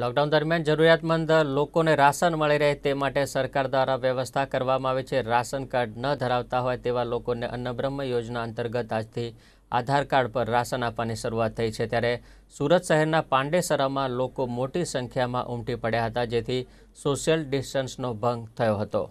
lockdown દરમિયાન જરૂરિયાતમંદ લોકોને રાશન મળી રહે તે માટે સરકાર દ્વારા વ્યવસ્થા કરવામાં આવી છે રાશન કાર્ડ ન ધરાવતા હોય તેવા લોકોને અન્નબ્રહ્મ યોજના અંતર્ગત આજથી આધાર કાર્ડ પર રાશન આપવાની શરૂઆત થઈ છે ત્યારે સુરત શહેરના પાંડેસરામાં લોકો મોટી સંખ્યામાં ઉમટી પડ્યા હતા જેથી સોશિયલ ડિસ્ટન્સનો ભંગ થયો હતો